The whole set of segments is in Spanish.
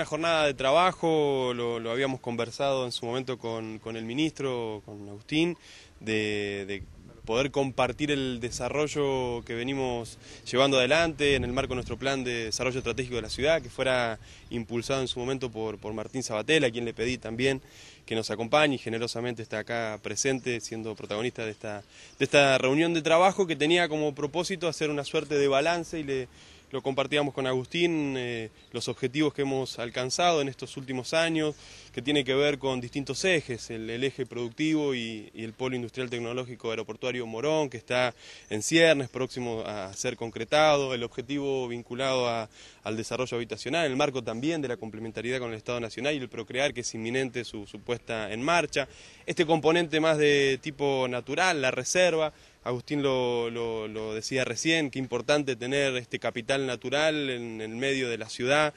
Una jornada de trabajo, lo, habíamos conversado en su momento con, el ministro, con Agustín, de, poder compartir el desarrollo que venimos llevando adelante en el marco de nuestro plan de desarrollo estratégico de la ciudad, que fuera impulsado en su momento por, Martín Sabatella, a quien le pedí también que nos acompañe y generosamente está acá presente siendo protagonista de esta, de esta reunión de trabajo que tenía como propósito hacer una suerte de balance y le lo compartíamos con Agustín, eh, los objetivos que hemos alcanzado en estos últimos años, que tiene que ver con distintos ejes, el, eje productivo y, el polo industrial tecnológico aeroportuario Morón, que está en ciernes, próximo a ser concretado, el objetivo vinculado a, al desarrollo habitacional, en el marco también de la complementariedad con el Estado Nacional y el Procrear, que es inminente su, su puesta en marcha, este componente más de tipo natural, la reserva, Agustín lo, lo, decía recién, qué importante tener este capital natural en el medio de la ciudad,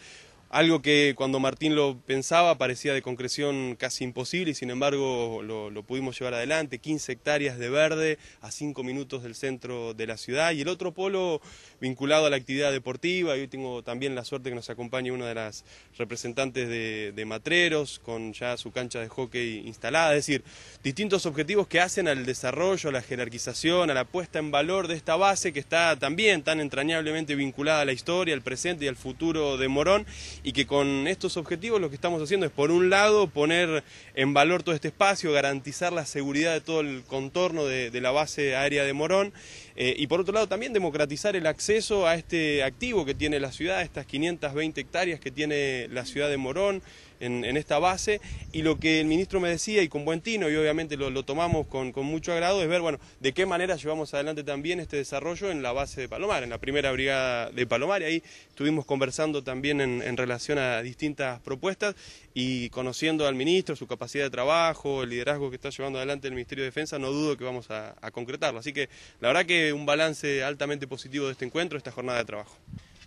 algo que cuando Martín lo pensaba parecía de concreción casi imposible y sin embargo lo, pudimos llevar adelante, 15 hectáreas de verde a 5 minutos del centro de la ciudad y el otro polo vinculado a la actividad deportiva y hoy tengo también la suerte que nos acompañe una de las representantes de, de Matreros con ya su cancha de hockey instalada, es decir, distintos objetivos que hacen al desarrollo, a la jerarquización, a la puesta en valor de esta base que está también tan entrañablemente vinculada a la historia, al presente y al futuro de Morón y que con estos objetivos lo que estamos haciendo es, por un lado, poner en valor todo este espacio, garantizar la seguridad de todo el contorno de, la base aérea de Morón eh, y, por otro lado, también democratizar el acceso a este activo que tiene la ciudad, estas 520 hectáreas que tiene la ciudad de Morón. En, esta base y lo que el ministro me decía y con buen tino y obviamente lo, tomamos con, mucho agrado es ver bueno de qué manera llevamos adelante también este desarrollo en la base de Palomar, en la primera brigada de Palomar y ahí estuvimos conversando también en relación a distintas propuestas y conociendo al ministro, su capacidad de trabajo, el liderazgo que está llevando adelante el Ministerio de Defensa, no dudo que vamos a, concretarlo. Así que la verdad que un balance altamente positivo de este encuentro, esta jornada de trabajo.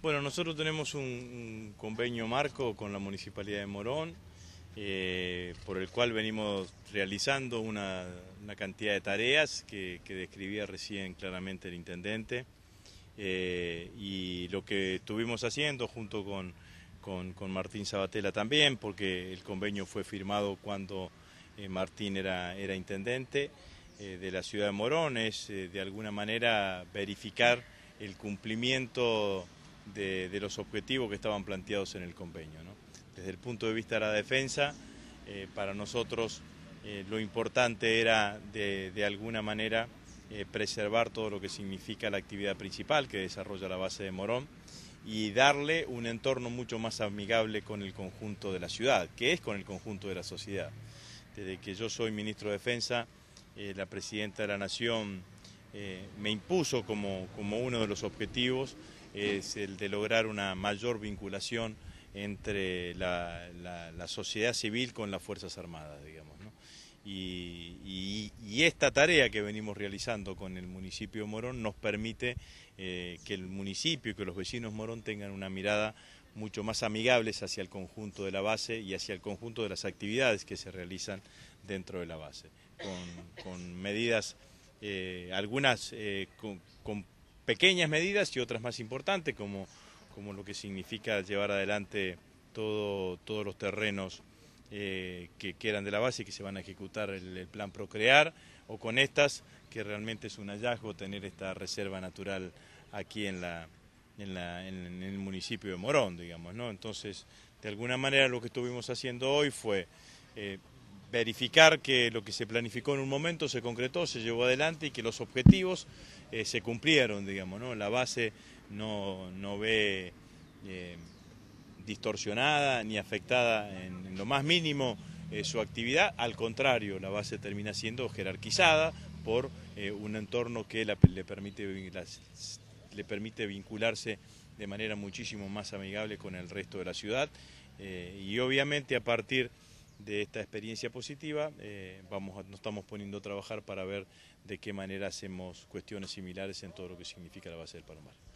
Bueno, nosotros tenemos un, convenio marco con la Municipalidad de Morón, eh, por el cual venimos realizando una, cantidad de tareas que, describía recién claramente el intendente. Eh, y lo que estuvimos haciendo junto con con, con Martín Sabatella también, porque el convenio fue firmado cuando eh, Martín era, intendente eh, de la ciudad de Morón, es eh, de alguna manera verificar el cumplimiento de, los objetivos que estaban planteados en el convenio. Desde el punto de vista de la defensa, para nosotros lo importante era de, de alguna manera preservar todo lo que significa la actividad principal que desarrolla la base de Morón y darle un entorno mucho más amigable con el conjunto de la ciudad, que es con el conjunto de la sociedad. Desde que yo soy ministro de Defensa, eh, la presidenta de la Nación eh, me impuso como, uno de los objetivos es el de lograr una mayor vinculación entre la, sociedad civil con las Fuerzas Armadas, digamos. ¿no? Y, esta tarea que venimos realizando con el municipio de Morón nos permite eh, que el municipio y que los vecinos de Morón tengan una mirada mucho más amigables hacia el conjunto de la base y hacia el conjunto de las actividades que se realizan dentro de la base, con, medidas, eh, algunas eh, con, con, pequeñas medidas y otras más importantes, como, como lo que significa llevar adelante todo, todos los terrenos eh, que, eran de la base y que se van a ejecutar el, plan Procrear, o con estas, que realmente es un hallazgo tener esta reserva natural aquí en, la, en, el municipio de Morón, digamos, ¿no? Entonces, de alguna manera lo que estuvimos haciendo hoy fue eh, verificar que lo que se planificó en un momento se concretó, se llevó adelante y que los objetivos eh, se cumplieron, digamos, ¿no? La base no, no ve distorsionada ni afectada en, lo más mínimo eh, su actividad, al contrario, la base termina siendo jerarquizada por eh, un entorno que le, permite, le permite vincularse de manera muchísimo más amigable con el resto de la ciudad eh, y obviamente a partir de esta experiencia positiva vamos a, nos estamos poniendo a trabajar para ver de qué manera hacemos cuestiones similares en todo lo que significa la base del Palomar.